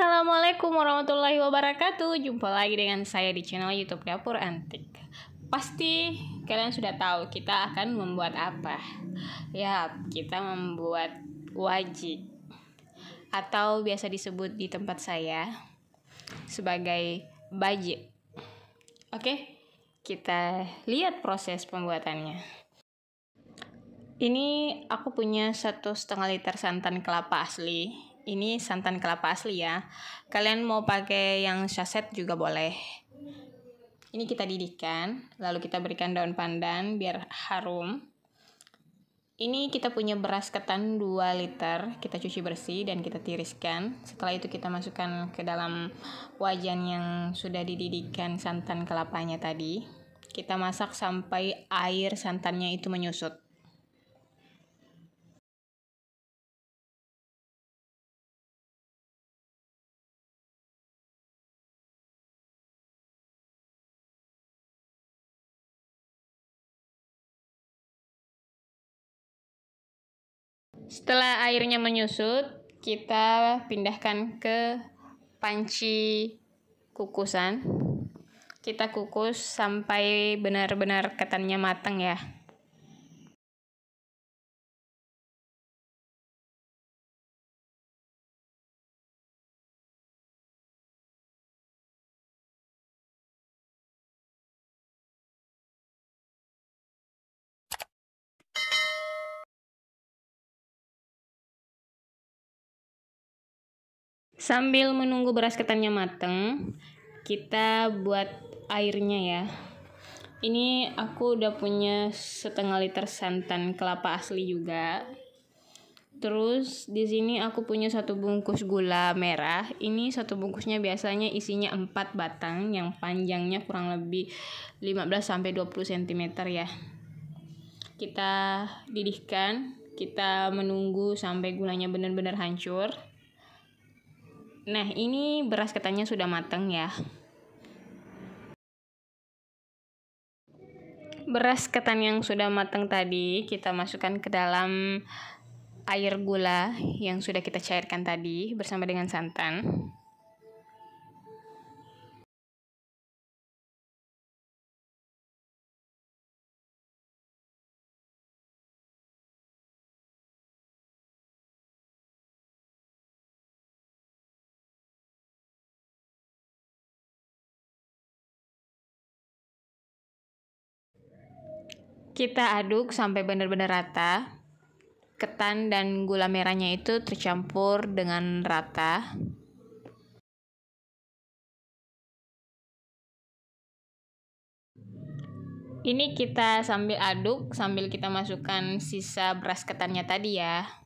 Assalamualaikum warahmatullahi wabarakatuh Jumpa lagi dengan saya di channel youtube Dapur Antik Pasti kalian sudah tahu kita akan membuat apa Ya, kita membuat wajik Atau biasa disebut di tempat saya Sebagai bajik Oke, kita lihat proses pembuatannya ini aku punya satu setengah liter santan kelapa asli ini santan kelapa asli ya. Kalian mau pakai yang saset juga boleh. Ini kita didihkan, lalu kita berikan daun pandan biar harum. Ini kita punya beras ketan 2 liter, kita cuci bersih dan kita tiriskan. Setelah itu kita masukkan ke dalam wajan yang sudah dididihkan santan kelapanya tadi. Kita masak sampai air santannya itu menyusut. Setelah airnya menyusut, kita pindahkan ke panci kukusan. Kita kukus sampai benar-benar ketannya matang ya. Sambil menunggu beras ketannya mateng, kita buat airnya ya. Ini aku udah punya setengah liter santan kelapa asli juga. Terus di sini aku punya satu bungkus gula merah. Ini satu bungkusnya biasanya isinya 4 batang yang panjangnya kurang lebih 15 sampai 20 cm ya. Kita didihkan, kita menunggu sampai gulanya benar-benar hancur. Nah, ini beras ketannya sudah matang ya. Beras ketan yang sudah matang tadi kita masukkan ke dalam air gula yang sudah kita cairkan tadi bersama dengan santan. Kita aduk sampai benar-benar rata. Ketan dan gula merahnya itu tercampur dengan rata. Ini kita sambil aduk sambil kita masukkan sisa beras ketannya tadi ya.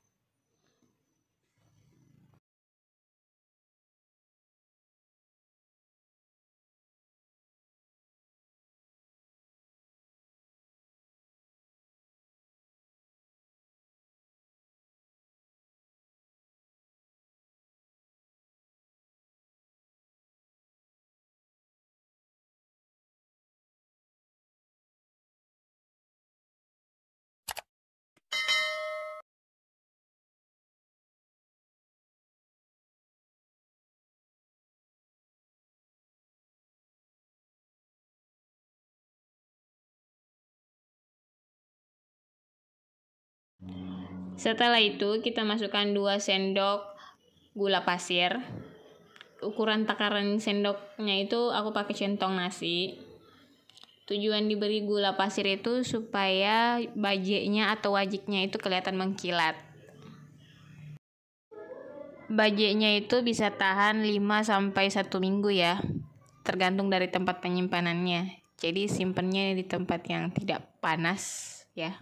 Setelah itu kita masukkan 2 sendok gula pasir. Ukuran takaran sendoknya itu aku pakai centong nasi. Tujuan diberi gula pasir itu supaya bajeknya atau wajiknya itu kelihatan mengkilat. Bajeknya itu bisa tahan 5 sampai 1 minggu ya, tergantung dari tempat penyimpanannya. Jadi simpennya di tempat yang tidak panas ya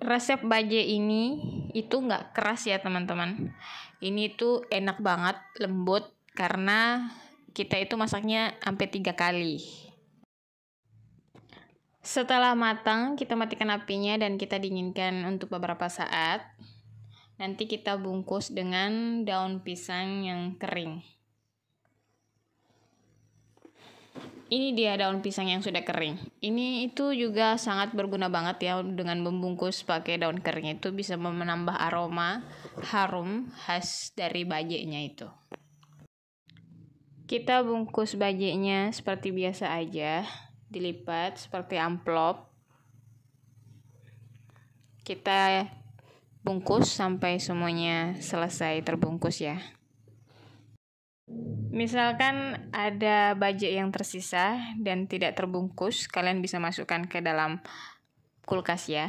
resep baje ini itu nggak keras ya teman-teman. Ini tuh enak banget, lembut karena kita itu masaknya sampai tiga kali. Setelah matang, kita matikan apinya dan kita dinginkan untuk beberapa saat. Nanti kita bungkus dengan daun pisang yang kering. ini dia daun pisang yang sudah kering. Ini itu juga sangat berguna banget ya dengan membungkus pakai daun kering itu bisa menambah aroma harum khas dari bajeknya itu. Kita bungkus bajeknya seperti biasa aja, dilipat seperti amplop. Kita bungkus sampai semuanya selesai terbungkus ya. Misalkan ada baja yang tersisa dan tidak terbungkus, kalian bisa masukkan ke dalam kulkas ya.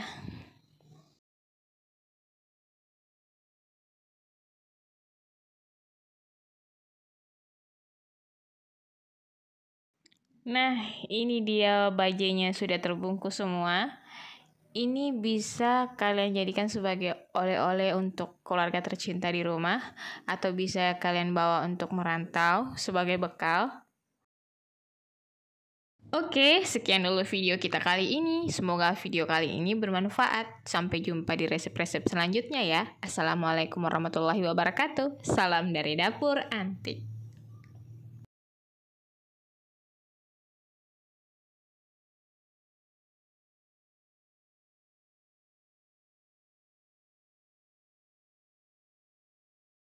Nah, ini dia bajenya sudah terbungkus semua ini bisa kalian jadikan sebagai oleh-oleh untuk keluarga tercinta di rumah atau bisa kalian bawa untuk merantau sebagai bekal. Oke, sekian dulu video kita kali ini. Semoga video kali ini bermanfaat. Sampai jumpa di resep-resep selanjutnya ya. Assalamualaikum warahmatullahi wabarakatuh. Salam dari dapur antik.